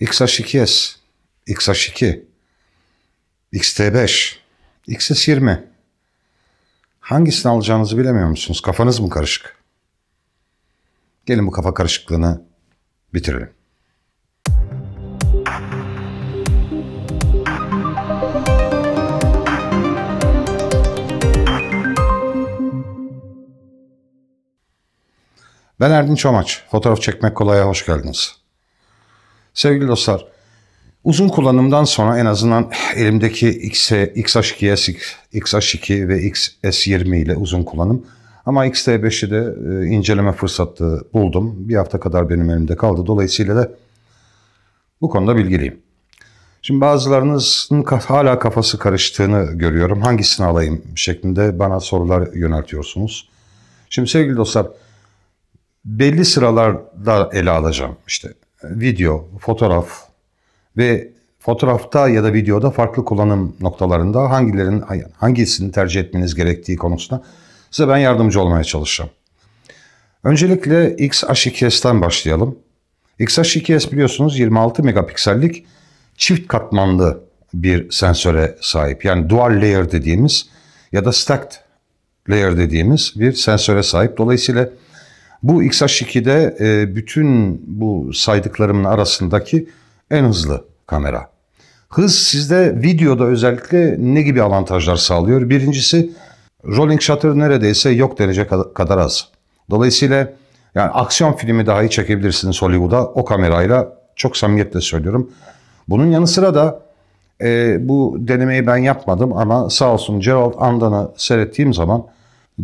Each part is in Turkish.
XH2S, XH2, XT5, XS20. Hangisini alacağınızı bilemiyor musunuz? Kafanız mı karışık? Gelin bu kafa karışıklığını bitirelim. Ben Erdin Çomaç. Fotoğraf çekmek kolaya hoş geldiniz. Sevgili dostlar, uzun kullanımdan sonra en azından elimdeki X'e, XH2, XH2 ve XS20 ile uzun kullanım. Ama XT5'i de e, inceleme fırsatı buldum. Bir hafta kadar benim elimde kaldı. Dolayısıyla da bu konuda bilgiliyim. Şimdi bazılarınızın hala kafası karıştığını görüyorum. Hangisini alayım şeklinde bana sorular yöneltiyorsunuz. Şimdi sevgili dostlar belli sıralarda ele alacağım. İşte video, fotoğraf ve fotoğrafta ya da videoda farklı kullanım noktalarında hangilerin hangisini tercih etmeniz gerektiği konusunda size ben yardımcı olmaya çalışacağım. Öncelikle XH2S'ten başlayalım. XH2S biliyorsunuz 26 megapiksellik çift katmanlı bir sensöre sahip. Yani dual layer dediğimiz ya da stacked layer dediğimiz bir sensöre sahip. Dolayısıyla bu XH2'de e, bütün bu saydıklarımın arasındaki en hızlı kamera. Hız sizde videoda özellikle ne gibi avantajlar sağlıyor? Birincisi rolling shutter neredeyse yok derece kadar az. Dolayısıyla yani aksiyon filmi dahi çekebilirsiniz Hollywood'a o kamerayla çok samimiyetle söylüyorum. Bunun yanı sıra da e, bu denemeyi ben yapmadım ama sağ olsun Gerald Andan'ı seyrettiğim zaman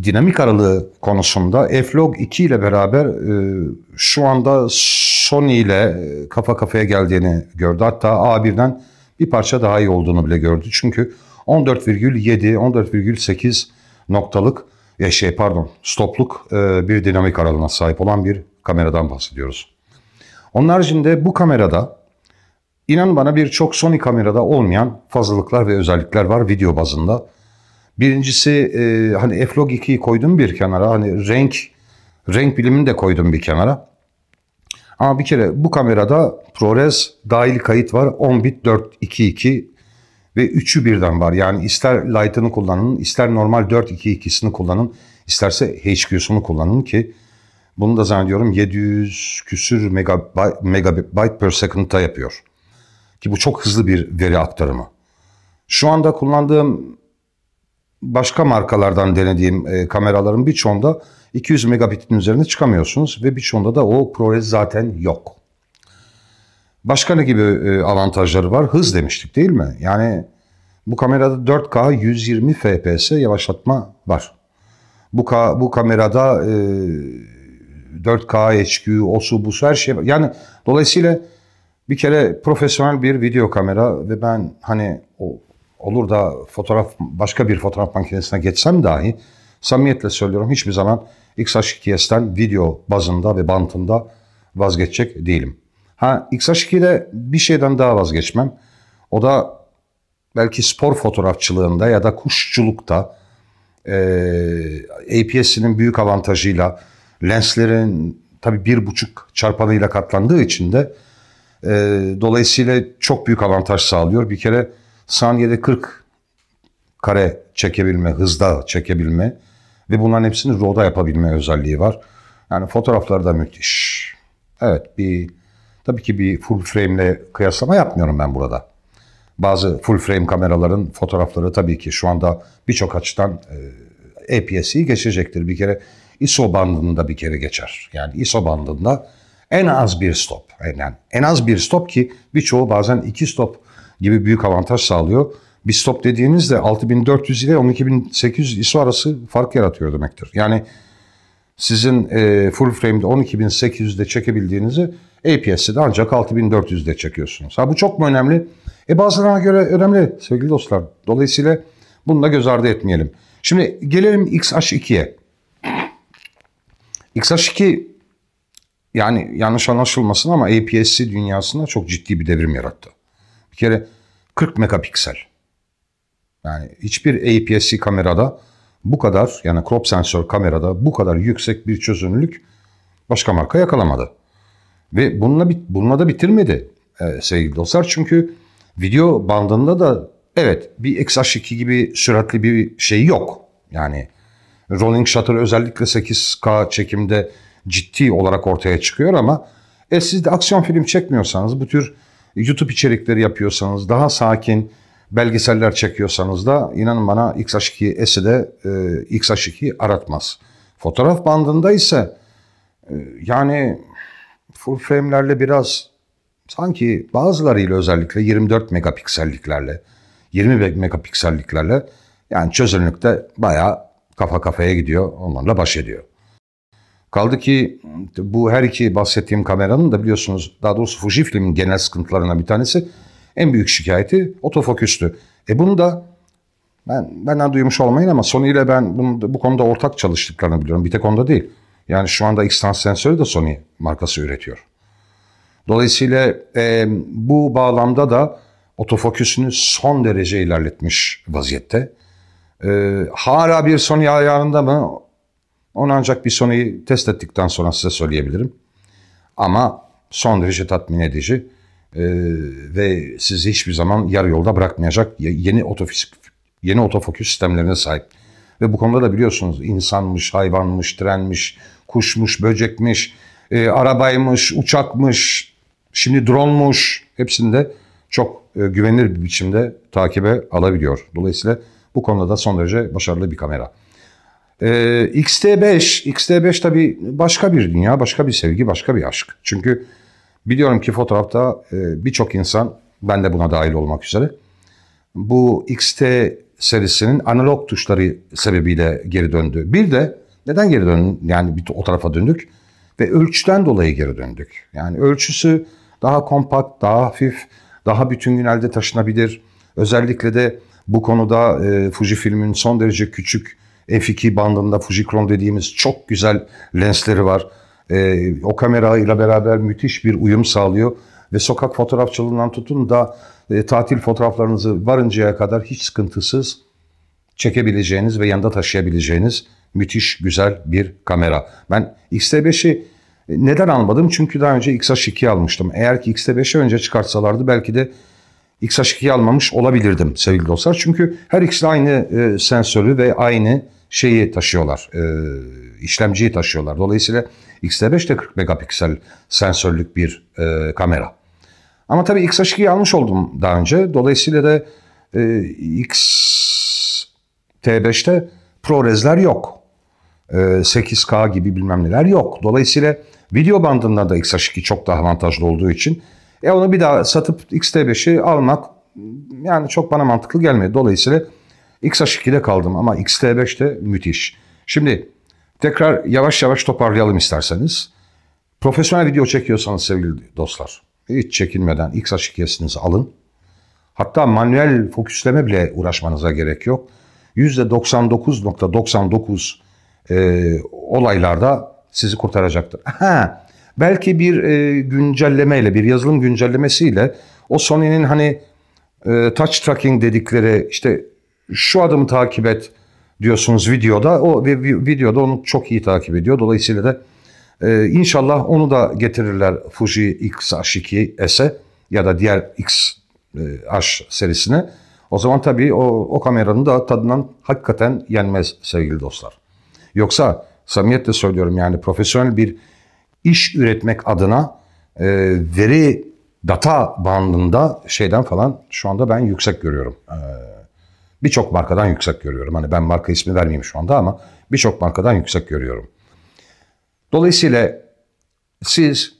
dinamik aralığı konusunda F-Log 2 ile beraber e, şu anda Sony ile e, kafa kafaya geldiğini gördü. Hatta A1'den bir parça daha iyi olduğunu bile gördü. Çünkü 14,7, 14,8 noktalık ya şey pardon stopluk e, bir dinamik aralığına sahip olan bir kameradan bahsediyoruz. Onun haricinde bu kamerada inan bana birçok Sony kamerada olmayan fazlalıklar ve özellikler var video bazında. Birincisi e, hani eflog log 2'yi koydum bir kenara. Hani renk renk bilimini de koydum bir kenara. Ama bir kere bu kamerada ProRes dahil kayıt var 10 bit 4 2 2 ve üçü birden var. Yani ister Light'ını kullanın, ister normal 4 2 2'sini kullanın, isterse HQ'sunu kullanın ki bunu da zannediyorum 700 küsür megabyte, megabyte per second'ta yapıyor. Ki bu çok hızlı bir veri aktarımı. Şu anda kullandığım başka markalardan denediğim e, kameraların birçoğunda 200 megabitin üzerine çıkamıyorsunuz ve birçoğunda da o ProRes zaten yok. Başka ne gibi e, avantajları var? Hız demiştik değil mi? Yani bu kamerada 4K 120 FPS yavaşlatma var. Bu ka bu kamerada e, 4K HQ, osu, busu her şey var. Yani dolayısıyla bir kere profesyonel bir video kamera ve ben hani o olur da fotoğraf başka bir fotoğraf makinesine geçsem dahi samimiyetle söylüyorum hiçbir zaman XH2S'ten video bazında ve bantında vazgeçecek değilim. Ha XH2'de bir şeyden daha vazgeçmem. O da belki spor fotoğrafçılığında ya da kuşçulukta e, aps büyük avantajıyla lenslerin tabi bir buçuk çarpanıyla katlandığı için de e, dolayısıyla çok büyük avantaj sağlıyor. Bir kere saniyede 40 kare çekebilme, hızda çekebilme ve bunların hepsini roda yapabilme özelliği var. Yani fotoğrafları da müthiş. Evet bir tabii ki bir full frame ile kıyaslama yapmıyorum ben burada. Bazı full frame kameraların fotoğrafları tabii ki şu anda birçok açıdan e, aps geçecektir. Bir kere ISO bandında bir kere geçer. Yani ISO bandında en az bir stop. Yani en az bir stop ki birçoğu bazen iki stop gibi büyük avantaj sağlıyor. Bir stop dediğinizde 6400 ile 12800 ISO arası fark yaratıyor demektir. Yani sizin e, full frame'de 12800'de çekebildiğinizi APS'de ancak 6400'de çekiyorsunuz. Ha bu çok mu önemli? E bazılarına göre önemli sevgili dostlar. Dolayısıyla bunu da göz ardı etmeyelim. Şimdi gelelim XH2'ye. XH2 yani yanlış anlaşılmasın ama APSC dünyasında çok ciddi bir devrim yarattı. Bir kere 40 megapiksel. Yani hiçbir APS-C kamerada bu kadar yani crop sensör kamerada bu kadar yüksek bir çözünürlük başka marka yakalamadı. Ve bununla, bununla da bitirmedi e, sevgili dostlar. Çünkü video bandında da evet bir x 2 gibi süratli bir şey yok. Yani rolling shutter özellikle 8K çekimde ciddi olarak ortaya çıkıyor ama e, siz de aksiyon film çekmiyorsanız bu tür YouTube içerikleri yapıyorsanız, daha sakin belgeseller çekiyorsanız da inanın bana X-H2 S'i de e, X-H2 aratmaz. Fotoğraf bandında ise e, yani full frame'lerle biraz sanki bazılarıyla özellikle 24 megapikselliklerle 20 megapikselliklerle yani çözünürlükte bayağı kafa kafaya gidiyor onlarla baş ediyor. Kaldı ki bu her iki bahsettiğim kameranın da biliyorsunuz daha doğrusu Fujifilm'in genel sıkıntılarından bir tanesi en büyük şikayeti otofoküstü. E bunu da ben benden duymuş olmayın ama Sony ile ben bunu, bu konuda ortak çalıştıklarını biliyorum. Bir tek onda değil. Yani şu anda Xtans sensörü de Sony markası üretiyor. Dolayısıyla e, bu bağlamda da otofoküsünü son derece ilerletmiş vaziyette. E, hala bir Sony ayarında mı onu ancak bir sonayı test ettikten sonra size söyleyebilirim. Ama son derece tatmin edici e, ve sizi hiçbir zaman yarı yolda bırakmayacak yeni otofis, yeni otofokus sistemlerine sahip. Ve bu konuda da biliyorsunuz insanmış, hayvanmış, trenmiş, kuşmuş, böcekmiş, e, arabaymış, uçakmış, şimdi dronemuş hepsinde çok e, güvenilir bir biçimde takibe alabiliyor. Dolayısıyla bu konuda da son derece başarılı bir kamera. E, ee, XT5, XT5 tabi başka bir dünya, başka bir sevgi, başka bir aşk. Çünkü biliyorum ki fotoğrafta e, birçok insan, ben de buna dahil olmak üzere, bu XT serisinin analog tuşları sebebiyle geri döndü. Bir de neden geri döndü? Yani bir o tarafa döndük ve ölçüden dolayı geri döndük. Yani ölçüsü daha kompakt, daha hafif, daha bütün gün elde taşınabilir. Özellikle de bu konuda e, Fuji filmin son derece küçük F2 bandında Fujikron dediğimiz çok güzel lensleri var. E, o ile beraber müthiş bir uyum sağlıyor. Ve sokak fotoğrafçılığından tutun da e, tatil fotoğraflarınızı varıncaya kadar hiç sıkıntısız çekebileceğiniz ve yanında taşıyabileceğiniz müthiş güzel bir kamera. Ben X-T5'i e, neden almadım? Çünkü daha önce X-H2 almıştım. Eğer ki X-T5'i önce çıkartsalardı belki de X-H2'yi almamış olabilirdim sevgili dostlar. Çünkü her ikisi aynı e, sensörü ve aynı şeyi taşıyorlar, e, işlemciyi taşıyorlar. Dolayısıyla X-T5 de 40 megapiksel sensörlük bir e, kamera. Ama tabii X-H2'yi almış oldum daha önce. Dolayısıyla da e, X-T5'te ProRes'ler yok. E, 8K gibi bilmem neler yok. Dolayısıyla video bandında da X-H2 çok daha avantajlı olduğu için e onu bir daha satıp X-T5'i almak yani çok bana mantıklı gelmedi. Dolayısıyla X H2'de kaldım ama x XT5'te müthiş. Şimdi tekrar yavaş yavaş toparlayalım isterseniz. Profesyonel video çekiyorsanız sevgili dostlar, hiç çekinmeden X H2'sinizi alın. Hatta manuel fokusleme bile uğraşmanıza gerek yok. %99.99 e, olaylarda sizi kurtaracaktır. Ha, belki bir e, güncellemeyle, bir yazılım güncellemesiyle o Sony'nin hani e, touch tracking dedikleri işte şu adımı takip et diyorsunuz videoda. O videoda onu çok iyi takip ediyor. Dolayısıyla da e, inşallah onu da getirirler Fuji X-H2S'e ya da diğer X-H serisine. O zaman tabii o, o kameranın da tadından hakikaten yenmez sevgili dostlar. Yoksa samimiyetle söylüyorum yani profesyonel bir iş üretmek adına e, veri data bandında şeyden falan şu anda ben yüksek görüyorum. E, Birçok markadan yüksek görüyorum. Hani ben marka ismi vermeyeyim şu anda ama birçok markadan yüksek görüyorum. Dolayısıyla siz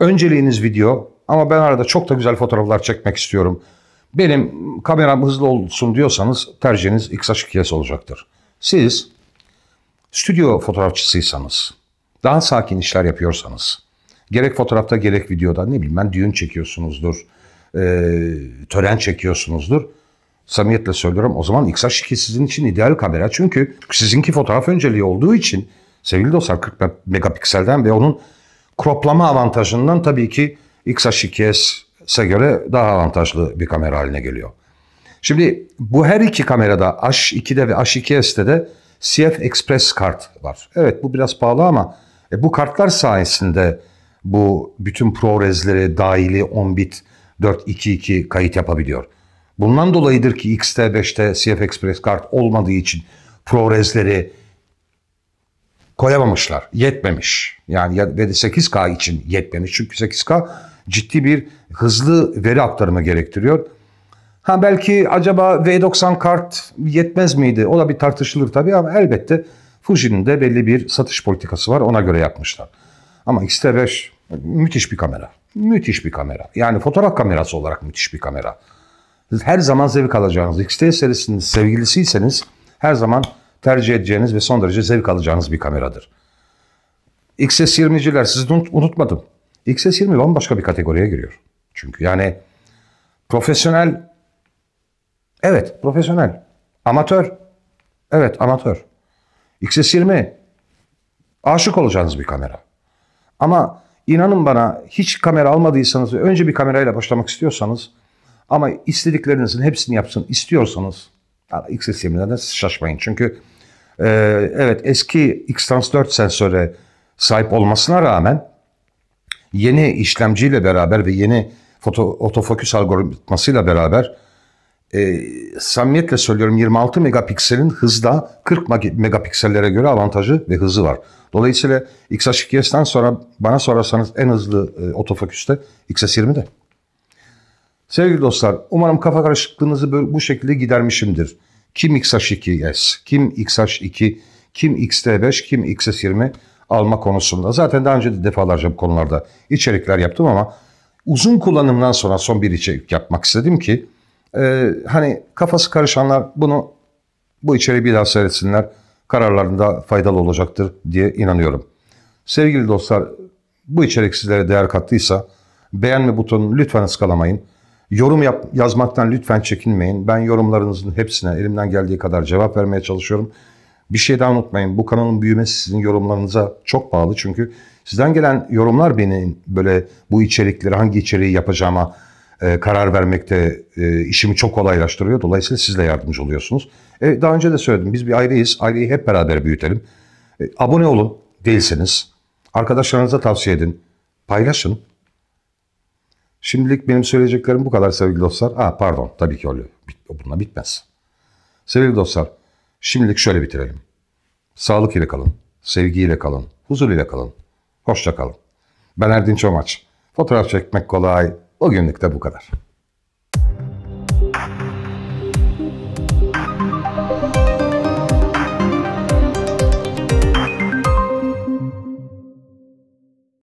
önceliğiniz video ama ben arada çok da güzel fotoğraflar çekmek istiyorum. Benim kameram hızlı olsun diyorsanız tercihiniz X-H2S olacaktır. Siz stüdyo fotoğrafçısıysanız, daha sakin işler yapıyorsanız, gerek fotoğrafta gerek videoda ne bileyim ben düğün çekiyorsunuzdur, e, tören çekiyorsunuzdur samimiyetle söylüyorum o zaman x 2 sizin için ideal kamera. Çünkü sizinki fotoğraf önceliği olduğu için sevgili dostlar 40 megapikselden ve onun kroplama avantajından tabii ki x 2 se göre daha avantajlı bir kamera haline geliyor. Şimdi bu her iki kamerada H2'de ve H2S'te de CF Express kart var. Evet bu biraz pahalı ama e, bu kartlar sayesinde bu bütün ProRes'leri dahili 10 bit 4.2.2 kayıt yapabiliyor. Bundan dolayıdır ki xt 5'te CF Express kart olmadığı için ProRes'leri koyamamışlar. Yetmemiş. Yani ya 8K için yetmemiş. Çünkü 8K ciddi bir hızlı veri aktarımı gerektiriyor. Ha belki acaba V90 kart yetmez miydi? O da bir tartışılır tabii ama elbette Fuji'nin de belli bir satış politikası var. Ona göre yapmışlar. Ama xt 5 müthiş bir kamera. Müthiş bir kamera. Yani fotoğraf kamerası olarak müthiş bir kamera her zaman zevk alacağınız, XT serisinin sevgilisiyseniz her zaman tercih edeceğiniz ve son derece zevk alacağınız bir kameradır. XS20'ciler sizi unut, unutmadım. XS20 bambaşka bir kategoriye giriyor. Çünkü yani profesyonel, evet profesyonel, amatör, evet amatör. XS20 aşık olacağınız bir kamera. Ama inanın bana hiç kamera almadıysanız ve önce bir kamerayla başlamak istiyorsanız ama istediklerinizin hepsini yapsın istiyorsanız x XS şaşmayın. Çünkü e, evet eski X Trans 4 sensöre sahip olmasına rağmen yeni işlemciyle beraber ve yeni foto, otofokus algoritmasıyla beraber e, samimiyetle söylüyorum 26 megapikselin hızda 40 megapiksellere göre avantajı ve hızı var. Dolayısıyla XH2S'den sonra bana sorarsanız en hızlı e, otofokuste XS20'de. Sevgili dostlar, umarım kafa karışıklığınızı bu şekilde gidermişimdir. Kim XH2S, kim XH2, kim XT5, kim XS20 alma konusunda. Zaten daha önce de defalarca bu konularda içerikler yaptım ama uzun kullanımdan sonra son bir içerik yapmak istedim ki e, hani kafası karışanlar bunu bu içeriği bir daha seyretsinler. Kararlarında faydalı olacaktır diye inanıyorum. Sevgili dostlar bu içerik sizlere değer kattıysa beğenme butonunu lütfen ıskalamayın. Yorum yap, yazmaktan lütfen çekinmeyin. Ben yorumlarınızın hepsine elimden geldiği kadar cevap vermeye çalışıyorum. Bir şey daha unutmayın. Bu kanalın büyümesi sizin yorumlarınıza çok bağlı. Çünkü sizden gelen yorumlar beni böyle bu içerikleri, hangi içeriği yapacağıma e, karar vermekte e, işimi çok kolaylaştırıyor. Dolayısıyla siz de yardımcı oluyorsunuz. E, daha önce de söyledim. Biz bir aileyiz. Aileyi hep beraber büyütelim. E, abone olun değilseniz. Arkadaşlarınıza tavsiye edin. Paylaşın. Şimdilik benim söyleyeceklerim bu kadar sevgili dostlar. Aa, pardon tabii ki öyle. Bununla bitmez. Sevgili dostlar şimdilik şöyle bitirelim. Sağlık ile kalın, sevgiyle kalın, huzur ile kalın. Hoşça kalın. Ben Erdinç Omaç. Fotoğraf çekmek kolay. Bugünlük de bu kadar.